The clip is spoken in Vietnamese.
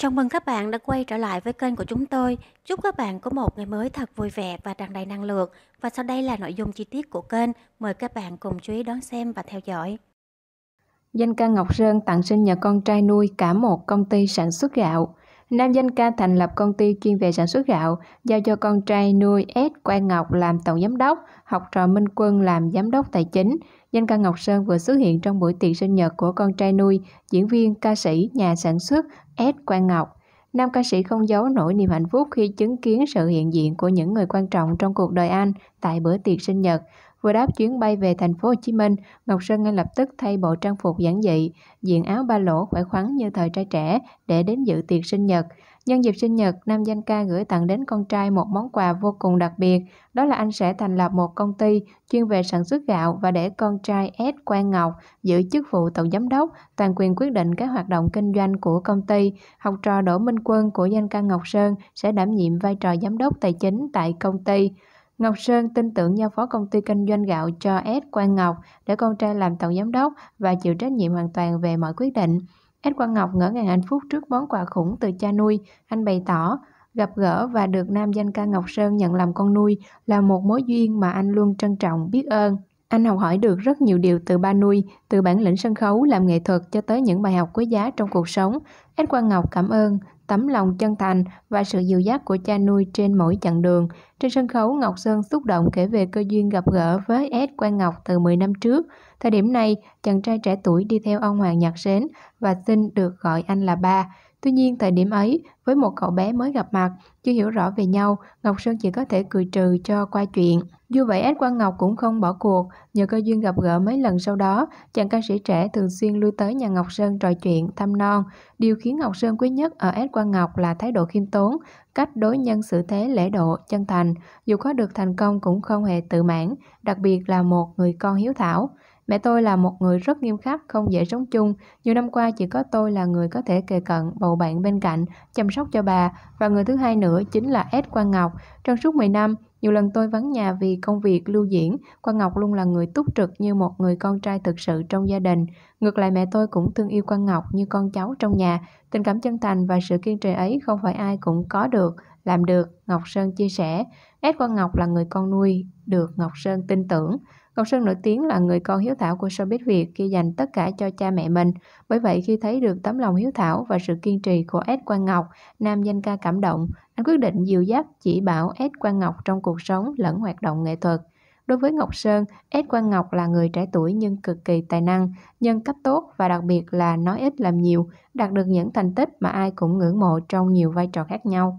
Chào mừng các bạn đã quay trở lại với kênh của chúng tôi. Chúc các bạn có một ngày mới thật vui vẻ và tràn đầy năng lượng. Và sau đây là nội dung chi tiết của kênh. Mời các bạn cùng chú ý đón xem và theo dõi. Danh ca Ngọc Sơn tặng sinh nhật con trai nuôi cả một công ty sản xuất gạo. Nam danh ca thành lập công ty chuyên về sản xuất gạo, giao cho con trai nuôi S. Quang Ngọc làm tổng giám đốc, học trò Minh Quân làm giám đốc tài chính. Danh ca Ngọc Sơn vừa xuất hiện trong buổi tiệc sinh nhật của con trai nuôi, diễn viên, ca sĩ, nhà sản xuất S. Quang Ngọc. Nam ca sĩ không giấu nổi niềm hạnh phúc khi chứng kiến sự hiện diện của những người quan trọng trong cuộc đời anh tại bữa tiệc sinh nhật. Vừa đáp chuyến bay về thành phố Hồ Chí Minh, Ngọc Sơn ngay lập tức thay bộ trang phục giản dị, diện áo ba lỗ khỏe khoắn như thời trai trẻ để đến dự tiệc sinh nhật. Nhân dịp sinh nhật, nam danh ca gửi tặng đến con trai một món quà vô cùng đặc biệt, đó là anh sẽ thành lập một công ty chuyên về sản xuất gạo và để con trai S. Quang Ngọc giữ chức vụ tổng giám đốc, toàn quyền quyết định các hoạt động kinh doanh của công ty. Học trò Đỗ Minh Quân của danh ca Ngọc Sơn sẽ đảm nhiệm vai trò giám đốc tài chính tại công ty. Ngọc Sơn tin tưởng giao phó công ty kinh doanh gạo cho S. Quang Ngọc để con trai làm tổng giám đốc và chịu trách nhiệm hoàn toàn về mọi quyết định. S. Quang Ngọc ngỡ ngàng hạnh phúc trước món quà khủng từ cha nuôi. Anh bày tỏ, gặp gỡ và được nam danh ca Ngọc Sơn nhận làm con nuôi là một mối duyên mà anh luôn trân trọng, biết ơn. Anh học hỏi được rất nhiều điều từ ba nuôi, từ bản lĩnh sân khấu, làm nghệ thuật cho tới những bài học quý giá trong cuộc sống. S. Quang Ngọc cảm ơn tấm lòng chân thành và sự dịu dắt của cha nuôi trên mỗi chặng đường. Trên sân khấu, Ngọc Sơn xúc động kể về cơ duyên gặp gỡ với S. Quang Ngọc từ 10 năm trước. Thời điểm này, chàng trai trẻ tuổi đi theo ông Hoàng Nhạc Sến và xin được gọi anh là ba. Tuy nhiên thời điểm ấy, với một cậu bé mới gặp mặt, chưa hiểu rõ về nhau, Ngọc Sơn chỉ có thể cười trừ cho qua chuyện. Dù vậy Ed Quang Ngọc cũng không bỏ cuộc, nhờ cơ duyên gặp gỡ mấy lần sau đó, chàng ca sĩ trẻ thường xuyên lui tới nhà Ngọc Sơn trò chuyện, thăm non. Điều khiến Ngọc Sơn quý nhất ở Ed Quang Ngọc là thái độ khiêm tốn, cách đối nhân xử thế lễ độ, chân thành. Dù có được thành công cũng không hề tự mãn, đặc biệt là một người con hiếu thảo. Mẹ tôi là một người rất nghiêm khắc, không dễ sống chung. Nhiều năm qua chỉ có tôi là người có thể kề cận, bầu bạn bên cạnh, chăm sóc cho bà. Và người thứ hai nữa chính là S. Quang Ngọc. Trong suốt 10 năm, nhiều lần tôi vắng nhà vì công việc lưu diễn, Quang Ngọc luôn là người túc trực như một người con trai thực sự trong gia đình. Ngược lại mẹ tôi cũng thương yêu Quang Ngọc như con cháu trong nhà. Tình cảm chân thành và sự kiên trì ấy không phải ai cũng có được, làm được, Ngọc Sơn chia sẻ. S. Quang Ngọc là người con nuôi, được Ngọc Sơn tin tưởng. Ngọc Sơn nổi tiếng là người con hiếu thảo của showbiz Việt khi dành tất cả cho cha mẹ mình. Bởi vậy khi thấy được tấm lòng hiếu thảo và sự kiên trì của S. Quang Ngọc, nam danh ca cảm động, anh quyết định dìu dắt chỉ bảo S. Quang Ngọc trong cuộc sống lẫn hoạt động nghệ thuật. Đối với Ngọc Sơn, S. Quang Ngọc là người trẻ tuổi nhưng cực kỳ tài năng, nhân cách tốt và đặc biệt là nói ít làm nhiều, đạt được những thành tích mà ai cũng ngưỡng mộ trong nhiều vai trò khác nhau.